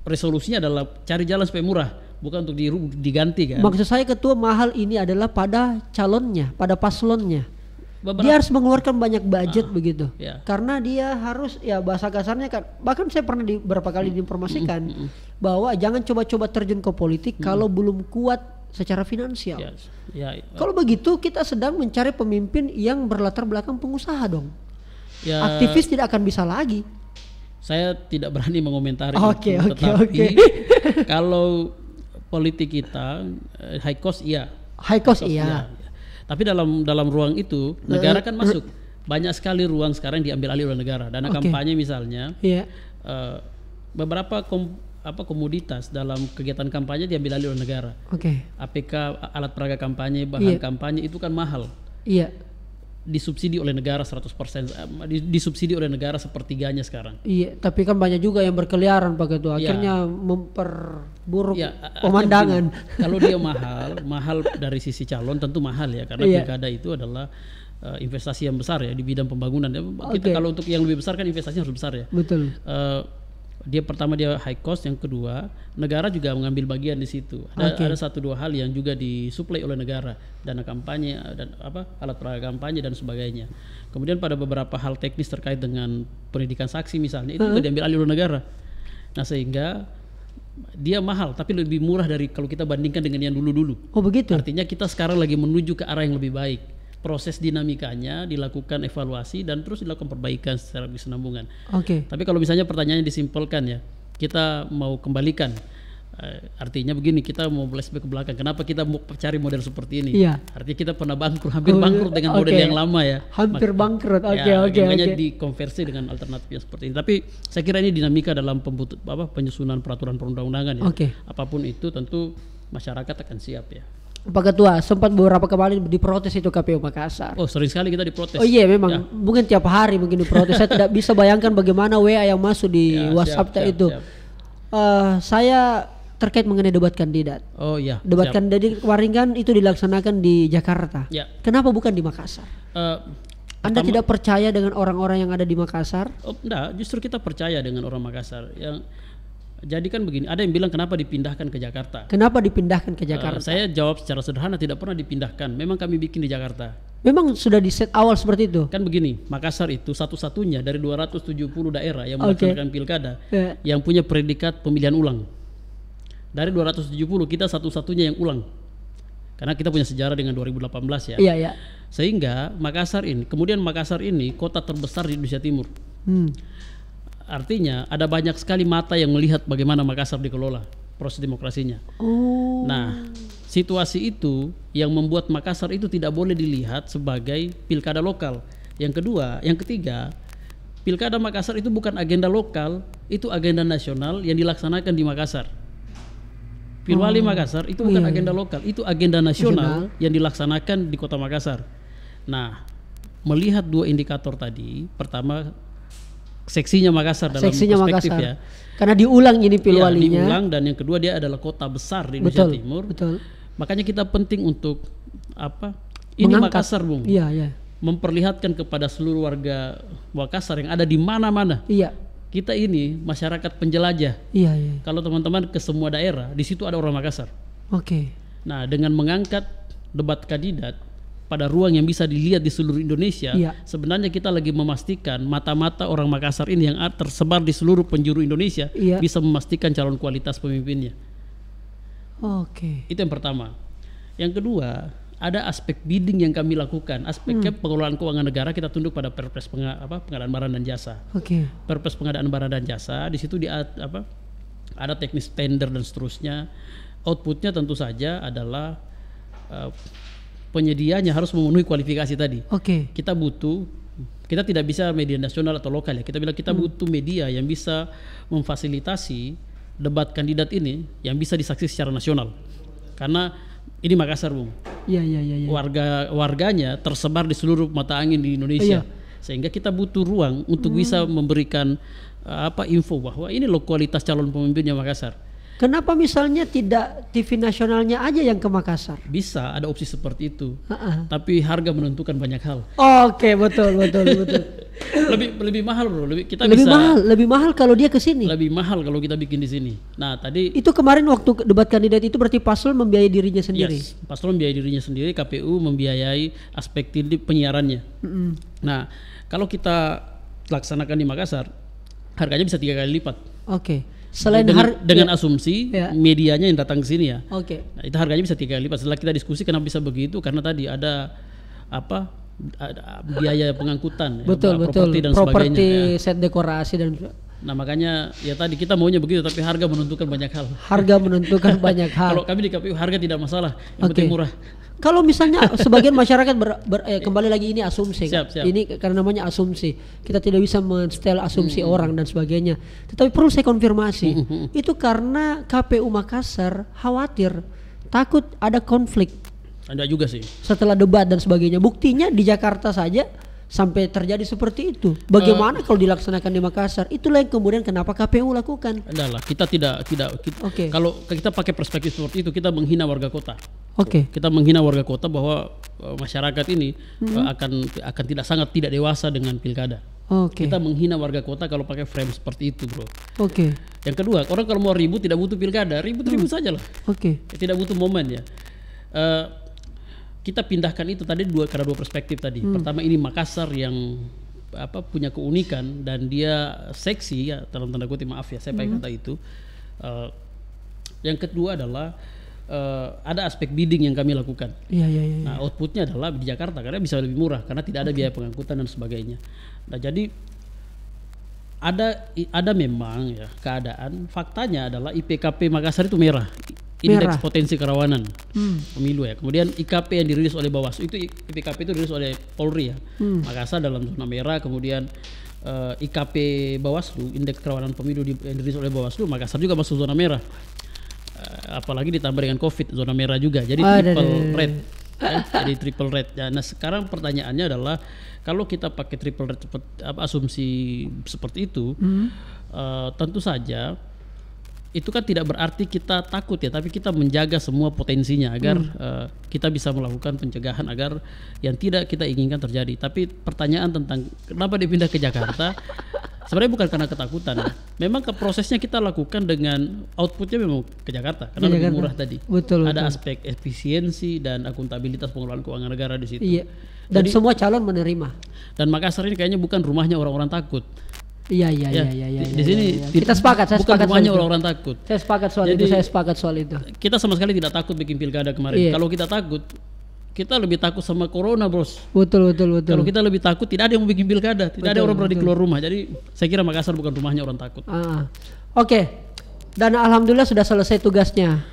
Speaker 1: resolusinya adalah cari jalan supaya murah bukan untuk diganti kan maksud
Speaker 2: saya ketua mahal ini adalah pada calonnya pada paslonnya Beberapa. dia harus mengeluarkan banyak budget ah, begitu ya. karena dia harus ya bahasa kasarnya kan bahkan saya pernah di, berapa kali hmm, diinformasikan hmm, hmm, bahwa jangan coba-coba terjun ke politik kalau belum kuat secara finansial. Yes.
Speaker 1: Ya, ya, Kalau
Speaker 2: begitu kita sedang mencari pemimpin yang berlatar belakang pengusaha dong.
Speaker 1: Ya, Aktivis
Speaker 2: tidak akan bisa lagi.
Speaker 1: Saya tidak berani mengomentari okay, itu, okay, tetapi okay. [laughs] kalau politik kita eh, high cost iya.
Speaker 2: High cost, cost iya. iya. iya.
Speaker 1: Tapi dalam dalam ruang itu eh, negara kan eh, masuk. Banyak sekali ruang sekarang diambil alih oleh negara. Dana okay. kampanye misalnya. Yeah. Iya. Uh, beberapa kom apa komoditas dalam kegiatan kampanye diambil alih oleh negara. Oke. Okay. APK alat peraga kampanye, bahan yeah. kampanye itu kan mahal. Iya. Yeah. Disubsidi oleh negara 100%, eh, disubsidi oleh negara sepertiganya sekarang.
Speaker 2: Iya, tapi kan banyak juga yang berkeliaran pakai itu. Iya. Akhirnya yeah. memperburuk yeah, pemandangan. Begini, kalau dia
Speaker 1: mahal, [laughs] mahal dari sisi calon tentu mahal ya karena yeah. pilkada itu adalah eh, investasi yang besar ya di bidang pembangunan. Ya, kita okay. kalau untuk yang lebih besar kan investasinya harus besar ya. Betul. Uh, dia pertama dia high cost, yang kedua negara juga mengambil bagian di situ. Ada, okay. ada satu dua hal yang juga disuplai oleh negara, dana kampanye eh, dan apa alat peraga kampanye dan sebagainya. Kemudian pada beberapa hal teknis terkait dengan pendidikan saksi misalnya itu uh juga diambil alih oleh negara. Nah sehingga dia mahal tapi lebih murah dari kalau kita bandingkan dengan yang dulu-dulu. Oh begitu. Artinya kita sekarang lagi menuju ke arah yang lebih baik proses dinamikanya dilakukan evaluasi dan terus dilakukan perbaikan secara berkesinambungan. Oke. Okay. Tapi kalau misalnya pertanyaannya disimpulkan ya, kita mau kembalikan eh, artinya begini kita mau flashback ke belakang kenapa kita mau cari model seperti ini Iya. artinya kita pernah bangkrut hampir oh, iya. bangkrut dengan model okay. yang lama ya hampir bangkrut ya, oke oke okay, dikonversi dengan alternatif yang seperti ini tapi saya kira ini dinamika dalam pembutuh, apa penyusunan peraturan perundang-undangan ya okay. apapun itu tentu masyarakat akan siap ya
Speaker 2: Pak Ketua, sempat beberapa kemarin diprotes itu KPU Makassar.
Speaker 1: Oh, sering sekali kita diprotes. Oh iya, memang ya.
Speaker 2: mungkin tiap hari mungkin diprotes. saya tidak bisa bayangkan bagaimana WA yang masuk di ya, WhatsApp siap, itu. Siap. Uh, saya terkait mengenai debat kandidat.
Speaker 1: Oh iya. Debat siap.
Speaker 2: kandidat kemarin kan itu dilaksanakan di Jakarta. Ya. Kenapa bukan di Makassar? Uh, anda pertama, tidak percaya dengan orang-orang yang ada di Makassar?
Speaker 1: Oh, enggak, justru kita percaya dengan orang Makassar. Yang jadi kan begini, ada yang bilang kenapa dipindahkan ke Jakarta?
Speaker 2: Kenapa dipindahkan
Speaker 1: ke eh, Jakarta? Uh, saya jawab secara sederhana tidak pernah dipindahkan. Memang kami bikin di Jakarta. Memang sudah di set awal seperti itu. Kan begini, Makassar itu satu-satunya dari 270 daerah yang melaksanakan okay. pilkada yeah. yang punya predikat pemilihan ulang. Dari 270 kita satu-satunya yang ulang. Karena kita punya sejarah dengan 2018 ya. Iya, yeah, iya. Yeah. Sehingga Makassar ini, kemudian Makassar ini kota terbesar di Indonesia Timur. Hmm Artinya ada banyak sekali mata yang melihat bagaimana Makassar dikelola proses demokrasinya. Oh. Nah, situasi itu yang membuat Makassar itu tidak boleh dilihat sebagai pilkada lokal. Yang kedua, yang ketiga, pilkada Makassar itu bukan agenda lokal, itu agenda nasional yang dilaksanakan di Makassar. Pilwali oh. Makassar itu bukan iya, iya. agenda lokal, itu agenda nasional Jumlah. yang dilaksanakan di Kota Makassar. Nah, melihat dua indikator tadi, pertama seksinya Makassar dalam seksinya perspektif Makassar. ya. Karena diulang ini pilwalinya. Iya, ya, diulang dan yang kedua dia adalah kota besar di Indonesia betul, Timur. Betul. Makanya kita penting untuk apa? Ini Mengangkat. Makassar, Bung. Iya, iya. Memperlihatkan kepada seluruh warga Makassar yang ada di mana-mana. Iya. Kita ini masyarakat penjelajah. Iya, iya. Kalau teman-teman ke semua daerah, di situ ada orang Makassar. Oke. Okay. Nah, dengan mengangkat debat kandidat pada ruang yang bisa dilihat di seluruh Indonesia, ya. sebenarnya kita lagi memastikan mata-mata orang Makassar ini yang tersebar di seluruh penjuru Indonesia ya. bisa memastikan calon kualitas pemimpinnya. Oke. Okay. Itu yang pertama. Yang kedua, ada aspek bidding yang kami lakukan. Aspeknya hmm. pengelolaan keuangan negara kita tunduk pada Perpres penga, apa, pengadaan barang dan jasa. Oke. Okay. Perpres pengadaan barang dan jasa di situ di apa ada teknis tender dan seterusnya. Outputnya tentu saja adalah uh, penyedianya harus memenuhi kualifikasi tadi. Oke. Okay. Kita butuh kita tidak bisa media nasional atau lokal ya. Kita bilang kita hmm. butuh media yang bisa memfasilitasi debat kandidat ini yang bisa disaksikan secara nasional. Karena ini Makassar, Bung. Iya, iya, iya, iya. Warga warganya tersebar di seluruh mata angin di Indonesia. Ya. Sehingga kita butuh ruang untuk hmm. bisa memberikan eh, apa info bahwa ini loh kualitas calon pemimpinnya Makassar Kenapa misalnya tidak TV nasionalnya aja yang ke Makassar? Bisa, ada opsi seperti itu. Uh-uh. Tapi harga menentukan banyak hal. Oke, okay, betul,
Speaker 2: betul, betul.
Speaker 1: [laughs] lebih lebih mahal bro, lebih kita lebih bisa. mahal, lebih mahal kalau dia ke sini. Lebih mahal kalau kita bikin di sini. Nah tadi. Itu
Speaker 2: kemarin waktu debat kandidat itu berarti paslon membiayai dirinya sendiri. Yes,
Speaker 1: paslon membiayai dirinya sendiri, KPU membiayai aspek penyiarannya. Mm-hmm. Nah kalau kita laksanakan di Makassar, harganya bisa tiga kali lipat. Oke. Okay Selain dengan, dengan iya. asumsi iya. medianya yang datang ke sini ya. Oke. Okay. Nah, itu harganya bisa tiga kali lipat. Setelah kita diskusi kenapa bisa begitu karena tadi ada apa ada biaya pengangkutan betul ya, betul properti dan properti sebagainya,
Speaker 2: ya. set dekorasi dan
Speaker 1: Nah makanya ya tadi kita maunya begitu tapi harga menentukan banyak hal. Harga
Speaker 2: menentukan [laughs] banyak
Speaker 1: hal. Kalau kami di KPU harga tidak masalah, yang okay. penting murah.
Speaker 2: Kalau misalnya [laughs] sebagian masyarakat ber, ber, eh, kembali lagi ini asumsi, kan? siap, siap. ini karena namanya asumsi, kita tidak bisa menstel asumsi hmm. orang dan sebagainya. Tetapi perlu saya konfirmasi, hmm, hmm, hmm. itu karena KPU Makassar khawatir takut ada konflik. ada juga sih. Setelah debat dan sebagainya, buktinya di Jakarta saja sampai terjadi seperti itu. Bagaimana uh, kalau dilaksanakan di Makassar? Itulah yang kemudian kenapa KPU lakukan.
Speaker 1: Adalah kita tidak tidak kita, okay. kalau kita pakai perspektif seperti itu kita menghina warga kota. Oke. Okay. Kita menghina warga kota bahwa eh, masyarakat ini mm-hmm. akan akan tidak sangat tidak dewasa dengan pilkada. Oke. Okay. Kita menghina warga kota kalau pakai frame seperti itu, Bro. Oke. Okay. Yang kedua, orang kalau mau ribut tidak butuh pilkada, ribut-ribut mm. saja lah. Oke. Okay. Tidak butuh momen ya. Uh, eh, kita pindahkan itu tadi dua karena dua perspektif tadi. Hmm. Pertama ini Makassar yang apa punya keunikan dan dia seksi ya dalam tanda kutip maaf ya saya pakai hmm. kata itu. Uh, yang kedua adalah uh, ada aspek bidding yang kami lakukan. Iya, iya, iya, iya. Nah, outputnya adalah di Jakarta karena bisa lebih murah karena tidak ada okay. biaya pengangkutan dan sebagainya. Nah, jadi ada ada memang ya keadaan faktanya adalah IPKP Makassar itu merah indeks Merah. potensi kerawanan hmm. pemilu ya. Kemudian IKP yang dirilis oleh Bawaslu itu IKP itu dirilis oleh Polri ya. Hmm. Makassar dalam zona merah, kemudian uh, eh, IKP Bawaslu indeks kerawanan pemilu yang dirilis oleh Bawaslu, Makassar juga masuk zona merah. Uh, apalagi ditambah dengan Covid zona merah juga. Jadi oh, triple dada. red. Ya, jadi triple red. Ya, nah, sekarang pertanyaannya adalah kalau kita pakai triple red asumsi seperti itu, hmm. uh, tentu saja itu kan tidak berarti kita takut ya, tapi kita menjaga semua potensinya agar hmm. uh, kita bisa melakukan pencegahan agar yang tidak kita inginkan terjadi. Tapi pertanyaan tentang kenapa dipindah ke Jakarta [laughs] sebenarnya bukan karena ketakutan. Memang ke prosesnya kita lakukan dengan outputnya memang ke Jakarta karena ya, lebih murah tadi. Betul. Ada betul. aspek efisiensi dan akuntabilitas pengelolaan keuangan negara di situ. Iya. Dan Jadi, semua
Speaker 2: calon menerima.
Speaker 1: Dan Makassar ini kayaknya bukan rumahnya orang-orang takut Iya iya iya iya iya. Di, iya, di sini ya, ya. kita sepakat. Saya bukan sepakat semuanya orang-orang takut. Saya sepakat soal Jadi, itu. Saya sepakat soal itu. Kita sama sekali tidak takut bikin pilkada kemarin. Iya. Kalau kita takut, kita lebih takut sama corona, bos
Speaker 2: Betul betul betul. Kalau kita
Speaker 1: lebih takut, tidak ada yang mau bikin pilkada, tidak betul, ada orang berani keluar rumah. Jadi saya kira Makassar bukan rumahnya orang takut. Ah, ah.
Speaker 2: Oke, okay. dan alhamdulillah sudah selesai tugasnya.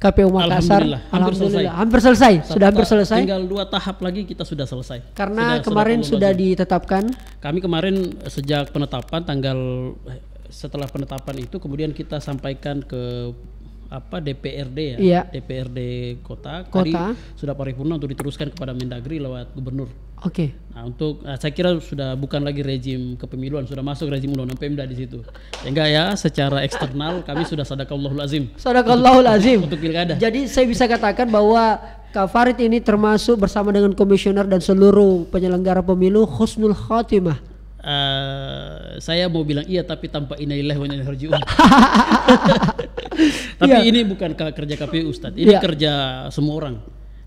Speaker 2: KPU Makassar. Alhamdulillah, hampir selesai. Hampir selesai, Satu sudah hampir selesai.
Speaker 1: Tinggal dua tahap lagi kita sudah selesai. Karena sudah, kemarin sudah, sudah ditetapkan. Kami kemarin sejak penetapan tanggal setelah penetapan itu kemudian kita sampaikan ke apa DPRD ya, iya. DPRD kota, kota. Tadi sudah paripurna untuk diteruskan kepada Mendagri lewat gubernur. Oke. Okay. Nah, untuk uh, saya kira sudah bukan lagi rezim kepemiluan, sudah masuk rezim undang-undang Pemda di situ. Sehingga ya, ya secara eksternal kami sudah sadaqallahul azim. Sadaqallahul azim. Untuk, untuk pilkada. Jadi saya bisa
Speaker 2: katakan bahwa Kak Farid ini termasuk bersama dengan komisioner dan seluruh penyelenggara pemilu husnul khotimah.
Speaker 1: Uh, saya mau bilang iya tapi tanpa inailah wa inailah [laughs] tapi iya. ini bukan kerja KPU Ustadz, ini iya. kerja semua orang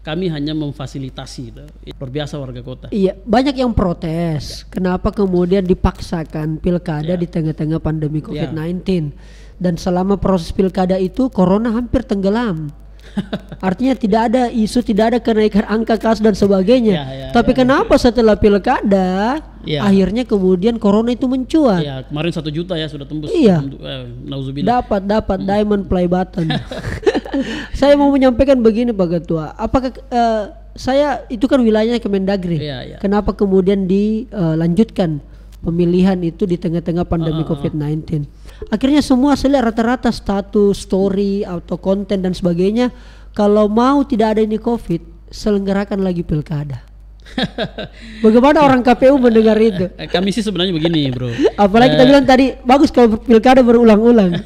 Speaker 1: kami hanya memfasilitasi itu luar biasa warga kota iya banyak
Speaker 2: yang protes ya. kenapa kemudian dipaksakan pilkada ya. di tengah-tengah pandemi covid-19 ya. dan selama proses pilkada itu corona hampir tenggelam [laughs] artinya tidak ada isu tidak ada kenaikan angka kasus dan sebagainya ya, ya, ya, tapi ya, kenapa ya. setelah pilkada ya. akhirnya kemudian corona itu mencuat
Speaker 1: Iya, kemarin satu juta ya sudah tembus iya eh, dapat
Speaker 2: dapat hmm. diamond play button [laughs] [laughs] saya mau menyampaikan begini Pak Ketua. Apakah uh, saya itu kan wilayahnya Kemendagri. yeah, yeah. Kenapa kemudian dilanjutkan eh, pemilihan itu di tengah-tengah pandemi uh, ah, uh, ah, uh. Ah. COVID-19? Akhirnya semua saya rata-rata status, story atau konten dan sebagainya kalau mau tidak ada ini COVID, selenggarakan lagi pilkada. [laughs] Bagaimana orang KPU mendengar itu?
Speaker 1: Kami sih sebenarnya begini, bro. [laughs] Apalagi kita eh, bilang tadi
Speaker 2: bagus kalau pilkada berulang-ulang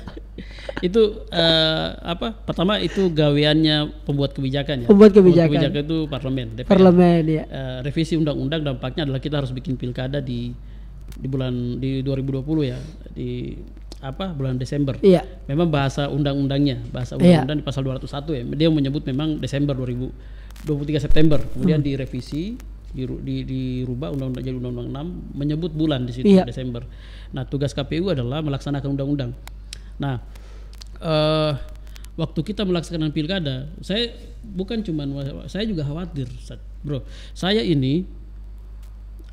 Speaker 1: itu uh, apa? Pertama itu gaweannya pembuat kebijakan ya. Pembuat kebijakan. Pembuat kebijakan itu parlemen. DPR. Parlemen ya. Uh, revisi undang-undang dampaknya adalah kita harus bikin pilkada di di bulan di 2020 ya di apa bulan Desember. Iya. Memang bahasa undang-undangnya, bahasa iya. undang-undang iya. di pasal 201 ya. Dia menyebut memang Desember 2023 September. Kemudian hmm. direvisi di, di, rubah undang-undang jadi undang-undang 6 menyebut bulan di situ iya. Desember. Nah, tugas KPU adalah melaksanakan undang-undang. Nah, uh, waktu kita melaksanakan pilkada, saya bukan cuman saya juga khawatir, bro. Saya ini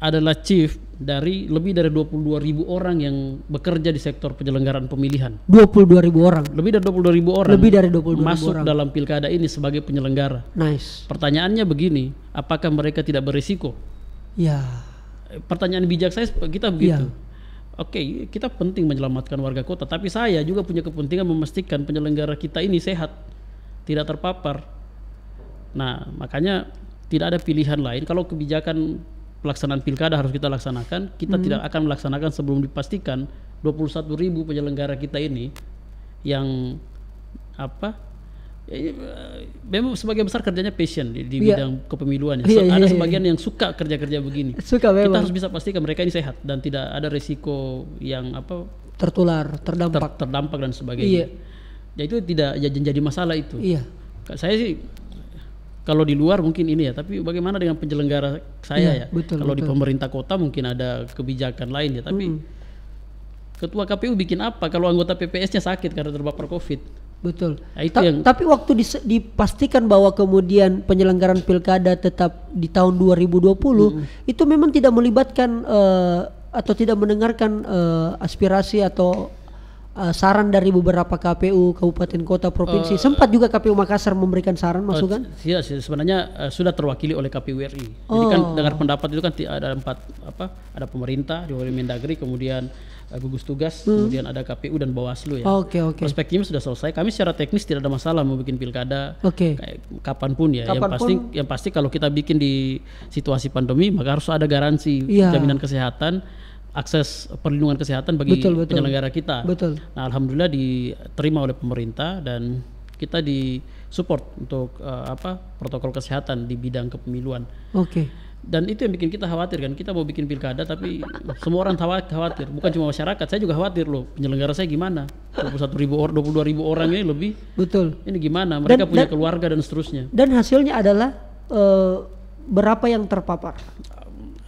Speaker 1: adalah chief dari lebih dari 22 ribu orang yang bekerja di sektor penyelenggaraan pemilihan. 22 ribu orang. Lebih dari 22 ribu orang. Lebih dari 22 ribu masuk orang. dalam pilkada ini sebagai penyelenggara. Nice. Pertanyaannya begini, apakah mereka tidak berisiko? Ya. Pertanyaan bijak saya kita begitu. Ya Oke, okay, kita penting menyelamatkan warga kota, tapi saya juga punya kepentingan memastikan penyelenggara kita ini sehat, tidak terpapar. Nah, makanya tidak ada pilihan lain kalau kebijakan pelaksanaan pilkada harus kita laksanakan, kita hmm. tidak akan melaksanakan sebelum dipastikan 21.000 penyelenggara kita ini yang apa Ya, eh, memang sebagian besar kerjanya passion di, di yeah. bidang kepemiluan. Ya. Iya, so, yeah, ada iya, sebagian yeah. yang suka kerja-kerja begini. Suka memang. Kita harus bisa pastikan mereka ini sehat dan tidak ada resiko yang apa
Speaker 2: tertular,
Speaker 1: terdampak, ter, terdampak dan sebagainya. Yeah. Ya itu tidak ya, jadi masalah itu. Iya. Yeah. Saya sih kalau di luar mungkin ini ya, tapi bagaimana dengan penyelenggara saya yeah, ya? Betul, kalau betul. di pemerintah kota mungkin ada kebijakan lain ya, tapi mm. Ketua KPU bikin apa kalau anggota PPS-nya sakit karena terpapar COVID? Betul. Nah, itu Ta yang... Tapi
Speaker 2: waktu dipastikan bahwa kemudian penyelenggaraan pilkada tetap di tahun 2020 hmm. itu memang tidak melibatkan uh, atau tidak mendengarkan uh, aspirasi atau uh, saran dari beberapa KPU kabupaten kota provinsi. Uh, Sempat juga KPU Makassar memberikan saran uh, masukan?
Speaker 1: Iya, sebenarnya uh, sudah terwakili oleh KPU RI. Oh. Jadi kan oh. dengar pendapat itu kan ada empat apa? Ada pemerintah, di Mendagri, kemudian gugus tugas, hmm. kemudian ada KPU dan Bawaslu ya. Oke okay, oke. Okay. Perspektifnya sudah selesai. Kami secara teknis tidak ada masalah mau bikin pilkada. Oke. Okay. Kapanpun ya. Kapanpun. Yang pasti yang pasti kalau kita bikin di situasi pandemi maka harus ada garansi yeah. jaminan kesehatan akses perlindungan kesehatan bagi betul, betul. penyelenggara kita. Betul. Nah, alhamdulillah diterima oleh pemerintah dan kita di support untuk uh, apa protokol kesehatan di bidang kepemiluan. Oke. Okay dan itu yang bikin kita khawatir kan kita mau bikin pilkada tapi semua orang khawatir bukan cuma masyarakat saya juga khawatir loh penyelenggara saya gimana Dua puluh satu ribu orang dua ribu orang ini lebih betul ini gimana mereka dan, punya dan, keluarga dan seterusnya
Speaker 2: dan hasilnya adalah e, berapa yang terpapar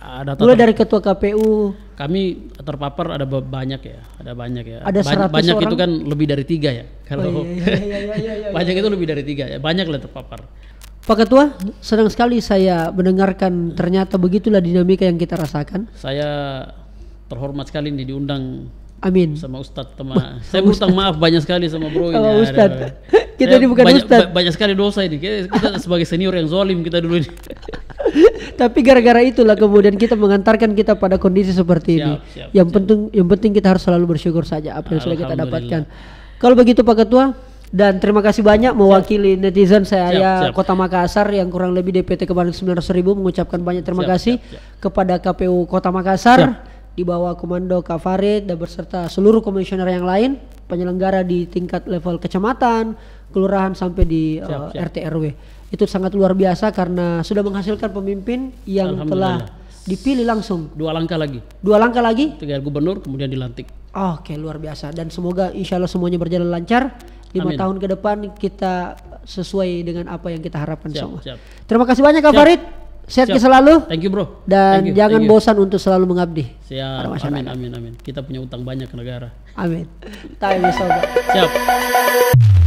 Speaker 1: ada mulai dari ketua KPU kami terpapar ada banyak ya ada banyak ya ada banyak, banyak itu kan lebih dari tiga ya oh, iya, kalau oh, [laughs] banyak itu lebih dari tiga ya banyak lah terpapar
Speaker 2: Pak Ketua, senang sekali saya mendengarkan ternyata begitulah dinamika yang kita rasakan.
Speaker 1: Saya terhormat sekali nih diundang Amin. Sama Ustadz sama. [laughs] Saya berutang maaf banyak sekali sama Bro ini. Oh, Ustadz. kita saya [laughs] kita ini bukan banyak, Ustadz. banyak sekali dosa ini. Kita, sebagai senior yang zolim kita dulu ini.
Speaker 2: [laughs] Tapi gara-gara itulah kemudian kita mengantarkan kita pada kondisi seperti ini. Siap, yang siap. penting yang penting kita harus selalu bersyukur saja apa yang sudah kita dapatkan. Kalau begitu Pak Ketua, dan terima kasih banyak mewakili netizen saya siap, ya, siap. Kota Makassar yang kurang lebih DPT kemarin 900 ribu mengucapkan banyak terima siap, kasih siap, siap. kepada KPU Kota Makassar siap. di bawah komando Kak Farid dan berserta seluruh komisioner yang lain penyelenggara di tingkat level kecamatan, kelurahan sampai di uh, RT RW. Itu sangat luar biasa karena sudah menghasilkan pemimpin yang telah
Speaker 1: dipilih langsung. Dua langkah lagi. Dua langkah lagi. Tinggal gubernur kemudian dilantik.
Speaker 2: Oh, oke, okay, luar biasa dan semoga insya Allah semuanya berjalan lancar lima Amin. tahun ke depan kita sesuai dengan apa yang kita harapkan siap, semua. Siap. Terima kasih banyak Kak siap. Farid. Sehat selalu. Thank you bro. Dan thank you, jangan thank you. bosan untuk selalu mengabdi. Siap. Amin
Speaker 1: amin amin. Kita punya utang banyak ke negara. Amin. Tahu ya, sobat. Siap.